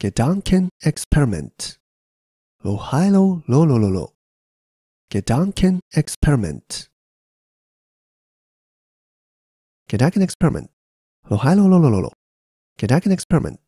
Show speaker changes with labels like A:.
A: Gedankenexperiment. Lohailo lo. Gedankenexperiment. Gedankenexperiment. lo lolololo. Gedankenexperiment.